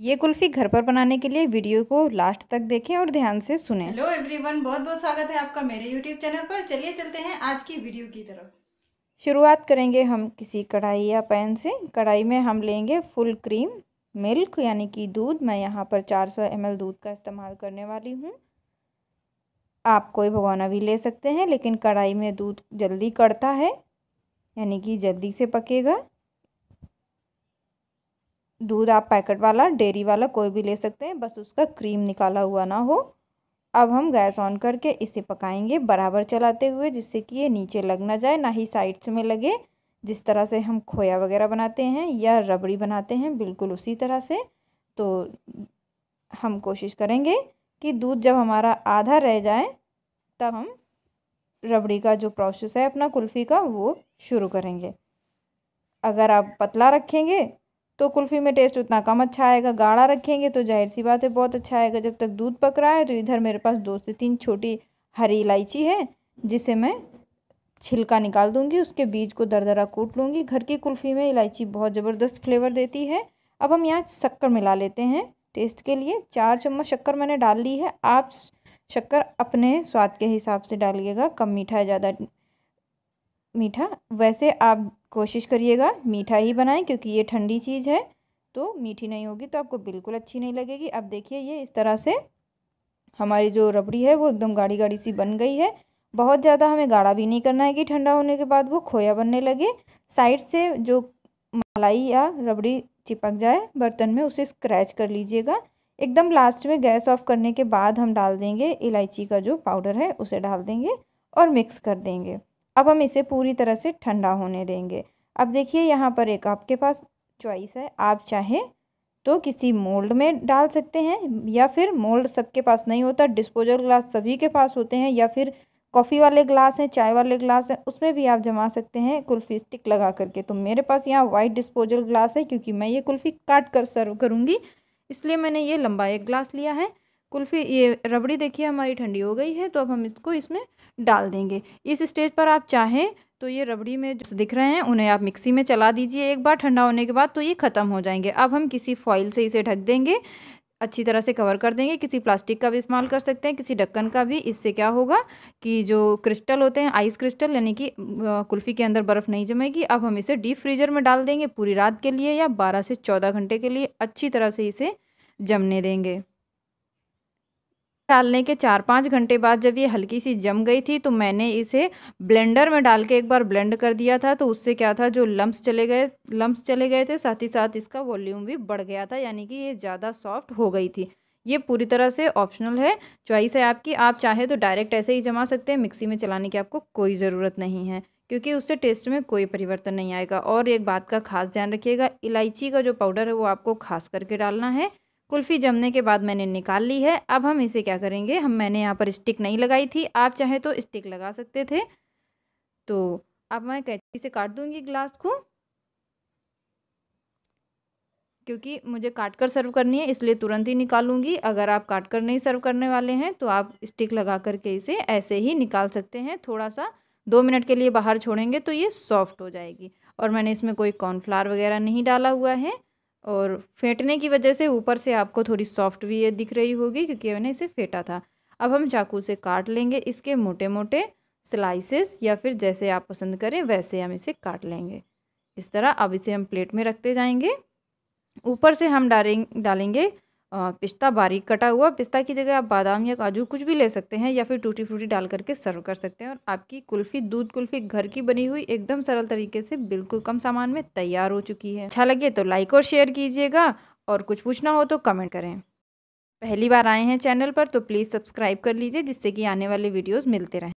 ये कुल्फी घर पर बनाने के लिए वीडियो को लास्ट तक देखें और ध्यान से सुने हेलो एवरीवन बहुत बहुत स्वागत है आपका मेरे यूट्यूब चैनल पर चलिए चलते हैं आज की वीडियो की तरफ शुरुआत करेंगे हम किसी कढ़ाई या पैन से कढ़ाई में हम लेंगे फुल क्रीम मिल्क यानी कि दूध मैं यहाँ पर 400 सौ दूध का इस्तेमाल करने वाली हूँ आप कोई भगवाना भी ले सकते हैं लेकिन कढ़ाई में दूध जल्दी कड़ता है यानी कि जल्दी से पकेगा दूध आप पैकेट वाला डेरी वाला कोई भी ले सकते हैं बस उसका क्रीम निकाला हुआ ना हो अब हम गैस ऑन करके इसे पकाएंगे बराबर चलाते हुए जिससे कि ये नीचे लग ना जाए ना ही साइड्स में लगे जिस तरह से हम खोया वगैरह बनाते हैं या रबड़ी बनाते हैं बिल्कुल उसी तरह से तो हम कोशिश करेंगे कि दूध जब हमारा आधा रह जाए तब हम रबड़ी का जो प्रोसेस है अपना कुल्फ़ी का वो शुरू करेंगे अगर आप पतला रखेंगे तो कुल्फ़ी में टेस्ट उतना कम अच्छा आएगा गाढ़ा रखेंगे तो जाहिर सी बात है बहुत अच्छा आएगा जब तक दूध पक रहा है तो इधर मेरे पास दो से तीन छोटी हरी इलायची है जिसे मैं छिलका निकाल दूंगी उसके बीज को दरदरा कूट लूँगी घर की कुल्फ़ी में इलायची बहुत ज़बरदस्त फ्लेवर देती है अब हम यहाँ शक्कर मिला लेते हैं टेस्ट के लिए चार चम्मच शक्कर मैंने डाल ली है आप शक्कर अपने स्वाद के हिसाब से डालिएगा कम मीठा है ज़्यादा मीठा वैसे आप कोशिश करिएगा मीठा ही बनाएं क्योंकि ये ठंडी चीज़ है तो मीठी नहीं होगी तो आपको बिल्कुल अच्छी नहीं लगेगी अब देखिए ये इस तरह से हमारी जो रबड़ी है वो एकदम गाढ़ी गाढ़ी सी बन गई है बहुत ज़्यादा हमें गाढ़ा भी नहीं करना है कि ठंडा होने के बाद वो खोया बनने लगे साइड से जो मलाई या रबड़ी चिपक जाए बर्तन में उसे स्क्रैच कर लीजिएगा एकदम लास्ट में गैस ऑफ करने के बाद हम डाल देंगे इलायची का जो पाउडर है उसे डाल देंगे और मिक्स कर देंगे अब हम इसे पूरी तरह से ठंडा होने देंगे अब देखिए यहाँ पर एक आपके पास चॉइस है आप चाहें तो किसी मोल्ड में डाल सकते हैं या फिर मोल्ड सबके पास नहीं होता डिस्पोजल ग्लास सभी के पास होते हैं या फिर कॉफ़ी वाले ग्लास हैं चाय वाले ग्लास हैं उसमें भी आप जमा सकते हैं कुल्फ़ी स्टिक लगा करके तो मेरे पास यहाँ वाइट डिस्पोजल ग्लास है क्योंकि मैं ये कुल्फ़ी काट कर सर्व करूँगी इसलिए मैंने ये लंबा एक ग्लास लिया है कुल्फ़ी ये रबड़ी देखिए हमारी ठंडी हो गई है तो अब हम इसको इसमें डाल देंगे इस स्टेज पर आप चाहें तो ये रबड़ी में जो दिख रहे हैं उन्हें आप मिक्सी में चला दीजिए एक बार ठंडा होने के बाद तो ये ख़त्म हो जाएंगे अब हम किसी फॉइल से इसे ढक देंगे अच्छी तरह से कवर कर देंगे किसी प्लास्टिक का भी इस्तेमाल कर सकते हैं किसी ढक्कन का भी इससे क्या होगा कि जो क्रिस्टल होते हैं आइस क्रिस्टल यानी कि कुल्फ़ी के अंदर बर्फ़ नहीं जमेगी अब हम इसे डीप फ्रीजर में डाल देंगे पूरी रात के लिए या बारह से चौदह घंटे के लिए अच्छी तरह से इसे जमने देंगे डालने के चार पाँच घंटे बाद जब ये हल्की सी जम गई थी तो मैंने इसे ब्लेंडर में डाल के एक बार ब्लेंड कर दिया था तो उससे क्या था जो लम्ब चले गए लम्ब चले गए थे साथ ही साथ इसका वॉल्यूम भी बढ़ गया था यानी कि ये ज़्यादा सॉफ्ट हो गई थी ये पूरी तरह से ऑप्शनल है चॉइस है आपकी आप चाहे तो डायरेक्ट ऐसे ही जमा सकते हैं मिक्सी में चलाने की आपको कोई ज़रूरत नहीं है क्योंकि उससे टेस्ट में कोई परिवर्तन नहीं आएगा और एक बात का खास ध्यान रखिएगा इलायची का जो पाउडर है वो आपको खास करके डालना है कुल्फ़ी जमने के बाद मैंने निकाल ली है अब हम इसे क्या करेंगे हम मैंने यहाँ पर स्टिक नहीं लगाई थी आप चाहे तो स्टिक लगा सकते थे तो अब मैं कैची से काट दूँगी ग्लास को क्योंकि मुझे काट कर सर्व करनी है इसलिए तुरंत ही निकालूंगी अगर आप काट कर नहीं सर्व करने वाले हैं तो आप स्टिक लगा करके इसे ऐसे ही निकाल सकते हैं थोड़ा सा दो मिनट के लिए बाहर छोड़ेंगे तो ये सॉफ्ट हो जाएगी और मैंने इसमें कोई कॉर्नफ्लावर वगैरह नहीं डाला हुआ है और फेंटने की वजह से ऊपर से आपको थोड़ी सॉफ्ट भी ये दिख रही होगी क्योंकि मैंने इसे फेंटा था अब हम चाकू से काट लेंगे इसके मोटे मोटे स्लाइसेस या फिर जैसे आप पसंद करें वैसे हम इसे काट लेंगे इस तरह अब इसे हम प्लेट में रखते जाएंगे ऊपर से हम डालें डालेंगे पिस्ता बारीक कटा हुआ पिस्ता की जगह आप बादाम या काजू कुछ भी ले सकते हैं या फिर टूटी फ्रूटी डाल करके सर्व कर सकते हैं और आपकी कुल्फ़ी दूध कुल्फ़ी घर की बनी हुई एकदम सरल तरीके से बिल्कुल कम सामान में तैयार हो चुकी है अच्छा लगे तो लाइक और शेयर कीजिएगा और कुछ पूछना हो तो कमेंट करें पहली बार आए हैं चैनल पर तो प्लीज़ सब्सक्राइब कर लीजिए जिससे कि आने वाले वीडियोज़ मिलते रहें